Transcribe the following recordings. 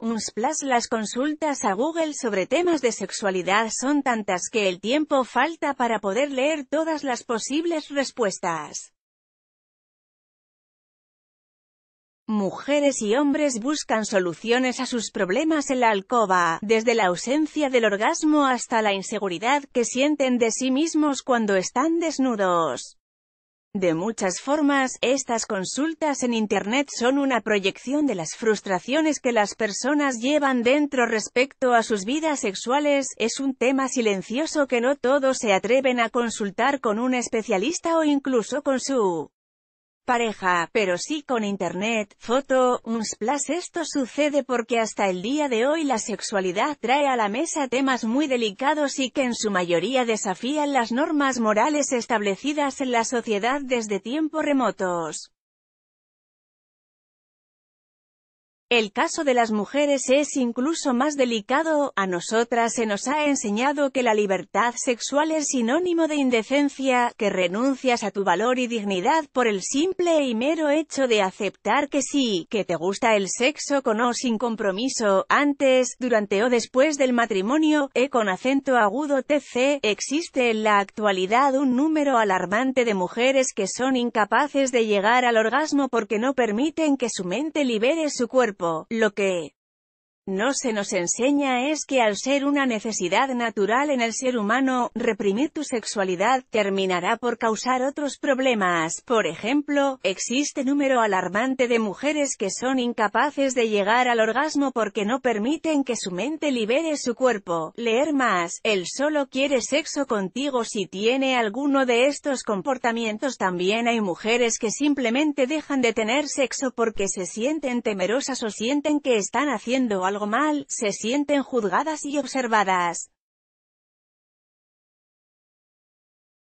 un Las consultas a Google sobre temas de sexualidad son tantas que el tiempo falta para poder leer todas las posibles respuestas. Mujeres y hombres buscan soluciones a sus problemas en la alcoba, desde la ausencia del orgasmo hasta la inseguridad que sienten de sí mismos cuando están desnudos. De muchas formas, estas consultas en Internet son una proyección de las frustraciones que las personas llevan dentro respecto a sus vidas sexuales, es un tema silencioso que no todos se atreven a consultar con un especialista o incluso con su pareja, pero sí con internet, foto, un Esto sucede porque hasta el día de hoy la sexualidad trae a la mesa temas muy delicados y que en su mayoría desafían las normas morales establecidas en la sociedad desde tiempos remotos. El caso de las mujeres es incluso más delicado, a nosotras se nos ha enseñado que la libertad sexual es sinónimo de indecencia, que renuncias a tu valor y dignidad por el simple y mero hecho de aceptar que sí, que te gusta el sexo con o sin compromiso, antes, durante o después del matrimonio, e con acento agudo tc, existe en la actualidad un número alarmante de mujeres que son incapaces de llegar al orgasmo porque no permiten que su mente libere su cuerpo lo que no se nos enseña es que al ser una necesidad natural en el ser humano, reprimir tu sexualidad terminará por causar otros problemas. Por ejemplo, existe número alarmante de mujeres que son incapaces de llegar al orgasmo porque no permiten que su mente libere su cuerpo. Leer más, él solo quiere sexo contigo si tiene alguno de estos comportamientos. También hay mujeres que simplemente dejan de tener sexo porque se sienten temerosas o sienten que están haciendo algo mal, se sienten juzgadas y observadas.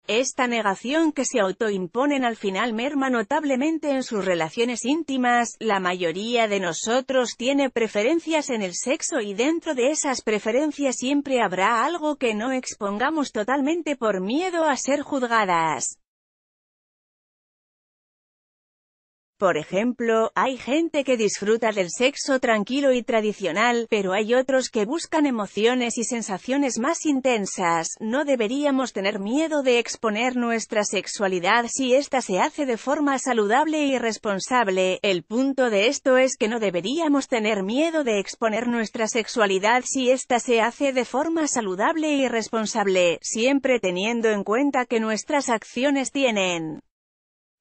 Esta negación que se autoimponen al final merma notablemente en sus relaciones íntimas, la mayoría de nosotros tiene preferencias en el sexo y dentro de esas preferencias siempre habrá algo que no expongamos totalmente por miedo a ser juzgadas. Por ejemplo, hay gente que disfruta del sexo tranquilo y tradicional, pero hay otros que buscan emociones y sensaciones más intensas. No deberíamos tener miedo de exponer nuestra sexualidad si ésta se hace de forma saludable y responsable. El punto de esto es que no deberíamos tener miedo de exponer nuestra sexualidad si ésta se hace de forma saludable y responsable, siempre teniendo en cuenta que nuestras acciones tienen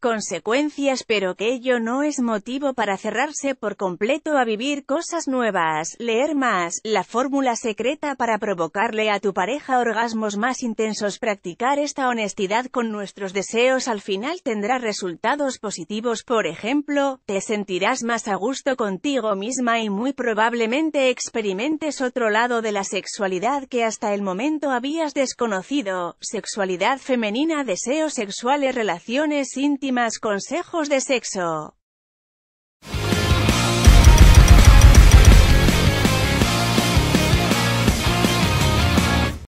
consecuencias pero que ello no es motivo para cerrarse por completo a vivir cosas nuevas, leer más, la fórmula secreta para provocarle a tu pareja orgasmos más intensos practicar esta honestidad con nuestros deseos al final tendrá resultados positivos por ejemplo, te sentirás más a gusto contigo misma y muy probablemente experimentes otro lado de la sexualidad que hasta el momento habías desconocido, sexualidad femenina deseos sexuales relaciones íntimas más consejos de sexo.